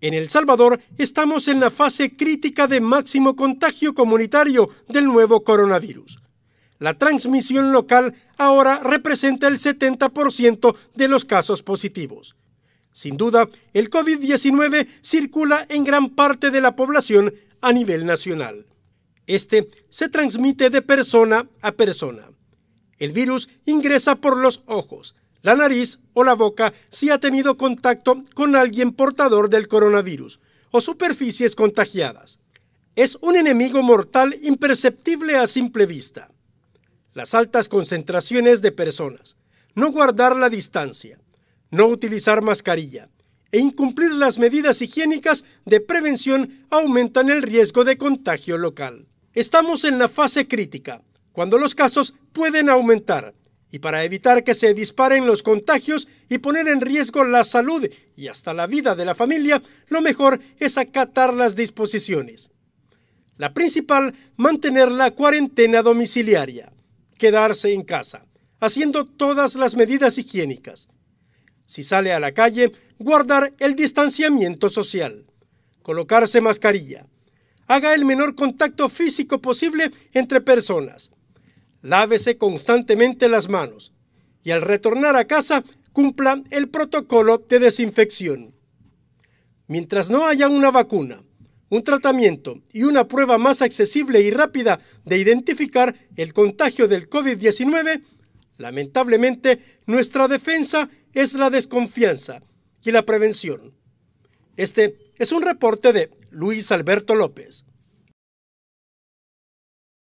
En El Salvador estamos en la fase crítica de máximo contagio comunitario del nuevo coronavirus. La transmisión local ahora representa el 70% de los casos positivos. Sin duda, el COVID-19 circula en gran parte de la población a nivel nacional. Este se transmite de persona a persona. El virus ingresa por los ojos, la nariz o la boca si ha tenido contacto con alguien portador del coronavirus o superficies contagiadas. Es un enemigo mortal imperceptible a simple vista. Las altas concentraciones de personas, no guardar la distancia, no utilizar mascarilla e incumplir las medidas higiénicas de prevención aumentan el riesgo de contagio local. Estamos en la fase crítica, cuando los casos pueden aumentar y para evitar que se disparen los contagios y poner en riesgo la salud y hasta la vida de la familia, lo mejor es acatar las disposiciones. La principal, mantener la cuarentena domiciliaria, quedarse en casa, haciendo todas las medidas higiénicas. Si sale a la calle, guardar el distanciamiento social, colocarse mascarilla, haga el menor contacto físico posible entre personas Lávese constantemente las manos y al retornar a casa cumpla el protocolo de desinfección. Mientras no haya una vacuna, un tratamiento y una prueba más accesible y rápida de identificar el contagio del COVID-19, lamentablemente nuestra defensa es la desconfianza y la prevención. Este es un reporte de Luis Alberto López.